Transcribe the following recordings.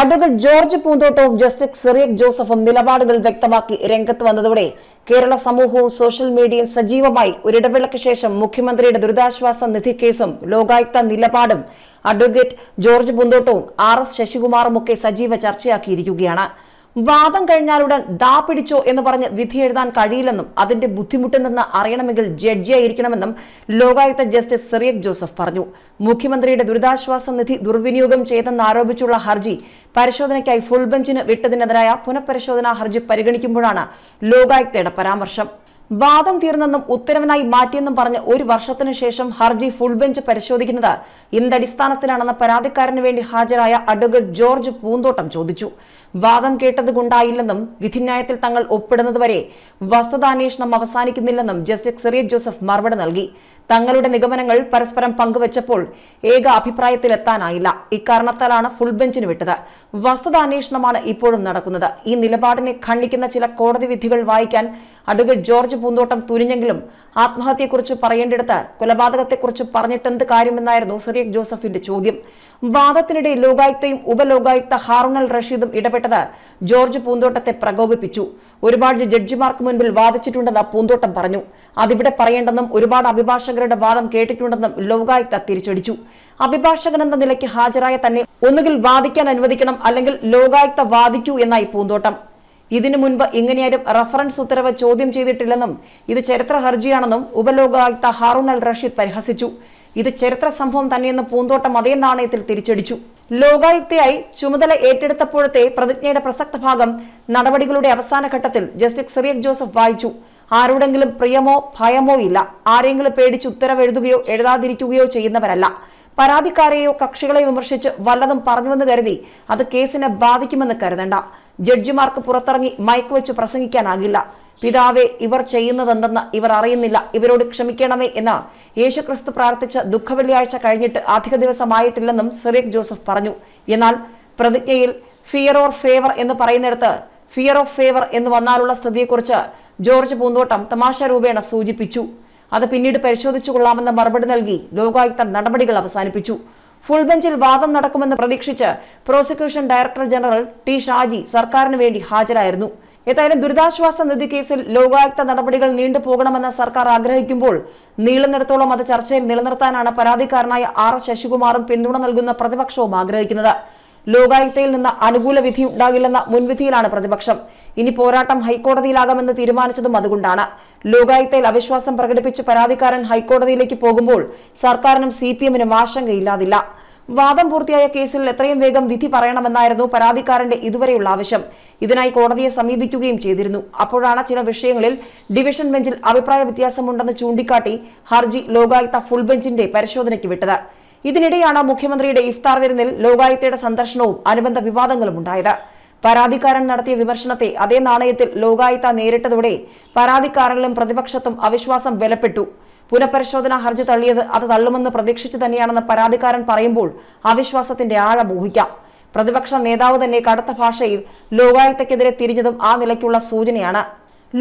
advocate George പൂന്തോട്ടവും justice Cyriac ജോസഫും നിലപാടുകൾ വ്യക്തമാക്കി രംഗത്ത് വന്നതോടെ കേരള സമൂഹവും സോഷ്യൽ മീഡിയയും സജീവമായി ഒരിടവേളയ്ക്ക് ശേഷം മുഖ്യമന്ത്രിയുടെ ദുരിതാശ്വാസ നിധി കേസും ലോകായുക്ത നിലപാടും അഡ്വക്കേറ്റ് ജോർജ് പൂന്തോട്ടവും ആർ എസ് ശശികുമാറുമൊക്കെ സജീവ ചർച്ചയാക്കിയിരിക്കുകയാണ് വാദം കഴിഞ്ഞാലുടൻ ദാ പിടിച്ചോ എന്ന് പറഞ്ഞ് വിധി എഴുതാൻ കഴിയില്ലെന്നും അതിന്റെ ബുദ്ധിമുട്ടെന്തെന്ന് അറിയണമെങ്കിൽ ജഡ്ജിയായിരിക്കണമെന്നും ലോകായുക്ത ജസ്റ്റിസ് സിറിയക് ജോസഫ് പറഞ്ഞു മുഖ്യമന്ത്രിയുടെ ദുരിതാശ്വാസ നിധി ദുർവിനിയോഗം ചെയ്തെന്നാരോപിച്ചുള്ള ആരോപിച്ചുള്ള ഹർജി പരിശോധനയ്ക്കായി ഫുൾ ബെഞ്ചിന് വിട്ടതിനെതിരായ പുനഃപരിശോധനാ ഹർജി പരിഗണിക്കുമ്പോഴാണ് ലോകായുക്തയുടെ പരാമർശം വാദം തീർന്നെന്നും ഉത്തരവിനായി മാറ്റിയെന്നും പറഞ്ഞ് ഒരു വർഷത്തിനു ശേഷം ഹർജി ഫുൾ ബെഞ്ച് പരിശോധിക്കുന്നത് എന്തടിസ്ഥാനത്തിലാണെന്ന് പരാതിക്കാരന് വേണ്ടി ഹാജരായ അഡ്വക്കേറ്റ് ജോർജ് പൂന്തോട്ടം ചോദിച്ചു വാദം കേട്ടതുകൊണ്ടായില്ലെന്നും വിധിന്യായത്തിൽ തങ്ങൾ ഒപ്പിടുന്നതുവരെ വസ്തുതാന്വേഷണം അവസാനിക്കുന്നില്ലെന്നും ജസ്റ്റിസ് സിറിയ ജോസഫ് മറുപടി നൽകി തങ്ങളുടെ നിഗമനങ്ങൾ പരസ്പരം പങ്കുവച്ചപ്പോൾ ഏക അഭിപ്രായത്തിലെത്താനായില്ല ഇക്കാരണത്താലാണ് ഫുൾ ബെഞ്ചിന് വിട്ടത് വസ്തുതാന്വേഷണമാണ് ഇപ്പോഴും നടക്കുന്നത് ഈ നിലപാടിനെ ഖണ്ഡിക്കുന്ന ചില കോടതി വിധികൾ വായിക്കാൻ അഡ്വക്കേറ്റ് ജോർജ് പൂന്തോട്ടം തുനിഞ്ഞെങ്കിലും ആത്മഹത്യയെക്കുറിച്ച് പറയേണ്ടിടത്ത് കൊലപാതകത്തെക്കുറിച്ച് പറഞ്ഞിട്ടെന്ത് കാര്യമെന്നായിരുന്നു സിറിയക് ജോസഫിന്റെ ചോദ്യം വാദത്തിനിടെ ലോകായുക്തയും ഉപലോകായുക്ത ഹാറുണൽ റഷീദും ഇടപെട്ടത് ജോർജ് പൂന്തോട്ടത്തെ പ്രകോപിപ്പിച്ചു ഒരുപാട് ജഡ്ജിമാർക്ക് മുൻപിൽ വാദിച്ചിട്ടുണ്ടെന്ന് പൂന്തോട്ടം പറഞ്ഞു അതിവിടെ പറയേണ്ടെന്നും ഒരുപാട് അഭിഭാഷകരുടെ വാദം കേട്ടിട്ടുണ്ടെന്നും ലോകായുക്ത തിരിച്ചടിച്ചു അഭിഭാഷകൻ എന്ന നിലയ്ക്ക് ഹാജരായ തന്നെ ഒന്നുകിൽ വാദിക്കാൻ അനുവദിക്കണം അല്ലെങ്കിൽ ലോകായുക്ത വാദിക്കൂ എന്നായി പൂന്തോട്ടം ഇതിനു മുൻപ് ഇങ്ങനെയാരും റഫറൻസ് ഉത്തരവ് ചോദ്യം ചെയ്തിട്ടില്ലെന്നും ഇത് ചരിത്ര ഹർജിയാണെന്നും ഉപലോകായുക്ത ഹാറൂൻ അൽ റഷീദ് പരിഹസിച്ചു ഇത് ചരിത്ര സംഭവം തന്നെയെന്ന് പൂന്തോട്ടം അതേ നാണയത്തിൽ തിരിച്ചടിച്ചു ലോകായുക്തയായി ചുമതല ഏറ്റെടുത്തപ്പോഴത്തെ പ്രതിജ്ഞയുടെ പ്രസക്ത ഭാഗം നടപടികളുടെ അവസാന ഘട്ടത്തിൽ ജസ്റ്റിസ് സിറിയക് ജോസഫ് വായിച്ചു ആരോടെങ്കിലും പ്രിയമോ ഭയമോ ഇല്ല ആരെങ്കിലും പേടിച്ച് ഉത്തരവെഴുതുകയോ എഴുതാതിരിക്കുകയോ ചെയ്യുന്നവരല്ല പരാതിക്കാരെയോ കക്ഷികളെ വിമർശിച്ച് വല്ലതും പറഞ്ഞുവെന്ന് കരുതി അത് കേസിനെ ബാധിക്കുമെന്ന് കരുതണ്ട ജഡ്ജിമാർക്ക് പുറത്തിറങ്ങി മയക്ക് വെച്ച് പ്രസംഗിക്കാനാകില്ല പിതാവെ ഇവർ ചെയ്യുന്നതെന്തെന്ന് ഇവർ അറിയുന്നില്ല ഇവരോട് ക്ഷമിക്കണമേ എന്ന് യേശുക്രിസ്തു പ്രാർത്ഥിച്ച വെള്ളിയാഴ്ച കഴിഞ്ഞിട്ട് അധിക ദിവസമായിട്ടില്ലെന്നും സിറിയക് ജോസഫ് പറഞ്ഞു എന്നാൽ പ്രതിജ്ഞയിൽ ഫിയർ ഓർ ഫേവർ എന്ന് പറയുന്നിടത്ത് ഫിയർ ഓഫ് ഫേവർ എന്ന് വന്നാലുള്ള സ്ഥിതിയെക്കുറിച്ച് ജോർജ് പൂന്തോട്ടം തമാശ രൂപേണ സൂചിപ്പിച്ചു അത് പിന്നീട് പരിശോധിച്ചു കൊള്ളാമെന്ന മറുപടി നൽകി ലോകായുക്ത നടപടികൾ അവസാനിപ്പിച്ചു ഫുൾ ബെഞ്ചിൽ വാദം നടക്കുമെന്ന് പ്രതീക്ഷിച്ച് prosecution director general T Shaji സർക്കാരിന് വേണ്ടി ഹാജരായിരുന്നു ഏതായാലും ദുരിതാശ്വാസ നിധി കേസിൽ ലോകായുക്ത നടപടികൾ നീണ്ടുപോകണമെന്ന് സർക്കാർ ആഗ്രഹിക്കുമ്പോൾ നീളുന്നിടത്തോളം അത് ചർച്ചയിൽ നിലനിർത്താനാണ് പരാതിക്കാരനായ ആർ ശശികുമാറും പിന്തുണ നൽകുന്ന പ്രതിപക്ഷവും ആഗ്രഹിക്കുന്നത് ലോകായുക്തയിൽ നിന്ന് അനുകൂല വിധി ഉണ്ടാകില്ലെന്ന മുൻവിധിയിലാണ് പ്രതിപക്ഷം ഇനി പോരാട്ടം ഹൈക്കോടതിയിലാകാമെന്ന് തീരുമാനിച്ചതും അതുകൊണ്ടാണ് ലോകായുക്തയിൽ അവിശ്വാസം പ്രകടിപ്പിച്ച് പരാതിക്കാരൻ ഹൈക്കോടതിയിലേക്ക് പോകുമ്പോൾ സർക്കാരിനും സി പി എമ്മിനും ആശങ്കയില്ലാതില്ല വാദം പൂർത്തിയായ കേസിൽ എത്രയും വേഗം വിധി പറയണമെന്നായിരുന്നു പരാതിക്കാരന്റെ ഇതുവരെയുള്ള ആവശ്യം ഇതിനായി കോടതിയെ സമീപിക്കുകയും ചെയ്തിരുന്നു അപ്പോഴാണ് ചില വിഷയങ്ങളിൽ ഡിവിഷൻ ബെഞ്ചിൽ അഭിപ്രായ വ്യത്യാസമുണ്ടെന്ന് ചൂണ്ടിക്കാട്ടി ഹർജി ലോകായുക്ത ഫുൾ ബെഞ്ചിന്റെ പരിശോധനയ്ക്ക് വിട്ടത് ഇതിനിടെയാണ് മുഖ്യമന്ത്രിയുടെ ഇഫ്താർ വിരുന്നിൽ ലോകായുക്തയുടെ സന്ദർശനവും അനുബന്ധ വിവാദങ്ങളും ഉണ്ടായത് പരാതിക്കാരൻ നടത്തിയ വിമർശനത്തെ അതേ നാണയത്തിൽ ലോകായുക്ത നേരിട്ടതോടെ പരാതിക്കാരനിലും പ്രതിപക്ഷത്തും അവിശ്വാസം ബലപ്പെട്ടു പുനഃപരിശോധനാ ഹർജി തള്ളിയത് അത് തള്ളുമെന്ന് പ്രതീക്ഷിച്ചു തന്നെയാണെന്ന് പരാതിക്കാരൻ പറയുമ്പോൾ അവിശ്വാസത്തിന്റെ ആഴം ഊഹിക്കാം പ്രതിപക്ഷ നേതാവ് തന്നെ കടുത്ത ഭാഷയിൽ ലോകായുക്തക്കെതിരെ തിരിഞ്ഞതും ആ നിലയ്ക്കുള്ള സൂചനയാണ്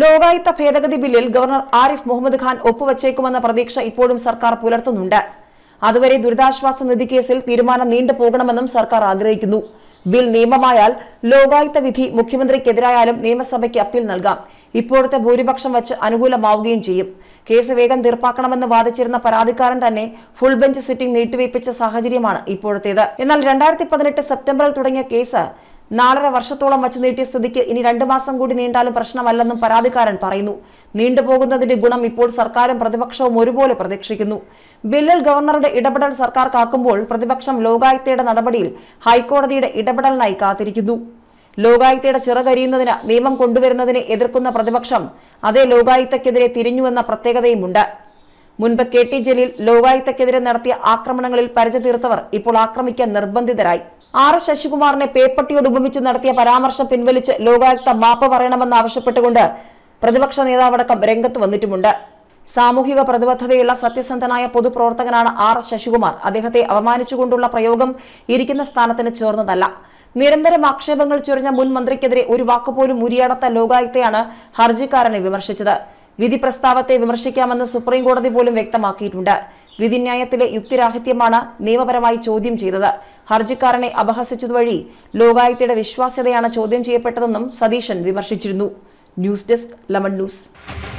ലോകായുക്ത ഭേദഗതി ബില്ലിൽ ഗവർണർ ആരിഫ് മുഹമ്മദ് ഖാൻ ഒപ്പുവച്ചേക്കുമെന്ന പ്രതീക്ഷ ഇപ്പോഴും സർക്കാർ പുലർത്തുന്നുണ്ട് അതുവരെ ദുരിതാശ്വാസ നിധി കേസിൽ തീരുമാനം നീണ്ടുപോകണമെന്നും സർക്കാർ ആഗ്രഹിക്കുന്നു ബിൽ നിയമമായാൽ ലോകായുക്ത വിധി മുഖ്യമന്ത്രിക്കെതിരായാലും നിയമസഭയ്ക്ക് അപ്പീൽ നൽകാം ഇപ്പോഴത്തെ ഭൂരിപക്ഷം വച്ച് അനുകൂലമാവുകയും ചെയ്യും കേസ് വേഗം തീർപ്പാക്കണമെന്ന് വാദിച്ചിരുന്ന പരാതിക്കാരൻ തന്നെ ഫുൾ ബെഞ്ച് സിറ്റിംഗ് നീട്ടിവയ്പ്പിച്ച സാഹചര്യമാണ് ഇപ്പോഴത്തേത് എന്നാൽ രണ്ടായിരത്തി പതിനെട്ട് സെപ്റ്റംബറിൽ തുടങ്ങിയ കേസ് നാലര വർഷത്തോളം വച്ചു നീട്ടിയ സ്ഥിതിക്ക് ഇനി രണ്ടു മാസം കൂടി നീണ്ടാലും പ്രശ്നമല്ലെന്നും പരാതിക്കാരൻ പറയുന്നു നീണ്ടുപോകുന്നതിന്റെ ഗുണം ഇപ്പോൾ സർക്കാരും പ്രതിപക്ഷവും ഒരുപോലെ പ്രതീക്ഷിക്കുന്നു ബില്ലിൽ ഗവർണറുടെ ഇടപെടൽ സർക്കാർ കാക്കുമ്പോൾ പ്രതിപക്ഷം ലോകായുക്തയുടെ നടപടിയിൽ ഹൈക്കോടതിയുടെ ഇടപെടലിനായി കാത്തിരിക്കുന്നു ലോകായുക്തയുടെ ചിറകരിയുന്നതിന് നിയമം കൊണ്ടുവരുന്നതിനെ എതിർക്കുന്ന പ്രതിപക്ഷം അതേ ലോകായുക്തക്കെതിരെ തിരിഞ്ഞുവെന്ന പ്രത്യേകതയുമുണ്ട് മുൻപ് കെ ടി ജലീൽ ലോകായുക്തക്കെതിരെ നടത്തിയ ആക്രമണങ്ങളിൽ പരിചയ തീർത്തവർ ഇപ്പോൾ ആക്രമിക്കാൻ നിർബന്ധിതരായി ആർ ശശികുമാറിനെ പേപ്പട്ടിയോട് ഉപമിച്ച് നടത്തിയ പരാമർശം പിൻവലിച്ച് ലോകായുക്ത മാപ്പ് പറയണമെന്ന് ആവശ്യപ്പെട്ടുകൊണ്ട് പ്രതിപക്ഷ നേതാവടക്കം രംഗത്ത് വന്നിട്ടുമുണ്ട് സാമൂഹിക പ്രതിബദ്ധതയുള്ള സത്യസന്ധനായ പൊതുപ്രവർത്തകനാണ് ആർ ശശികുമാർ അദ്ദേഹത്തെ അപമാനിച്ചുകൊണ്ടുള്ള പ്രയോഗം ഇരിക്കുന്ന സ്ഥാനത്തിന് ചേർന്നതല്ല നിരന്തരം ആക്ഷേപങ്ങൾ ചൊരിഞ്ഞ മുൻ മന്ത്രിക്കെതിരെ ഒരു വാക്കുപോലും ഉരിയടത്ത ലോകായുക്തയാണ് ഹർജിക്കാരനെ വിമർശിച്ചത് വിധി പ്രസ്താവത്തെ വിമർശിക്കാമെന്ന് സുപ്രീം കോടതി പോലും വ്യക്തമാക്കിയിട്ടുണ്ട് വിധിന്യായത്തിലെ യുക്തിരാഹിത്യമാണ് നിയമപരമായി ചോദ്യം ചെയ്തത് ഹർജിക്കാരനെ അപഹസിച്ചതുവഴി ലോകായുക്തയുടെ വിശ്വാസ്യതയാണ് ചോദ്യം ചെയ്യപ്പെട്ടതെന്നും സതീശൻ വിമർശിച്ചിരുന്നു ന്യൂസ് ഡെസ്ക് ലമൺ ന്യൂസ്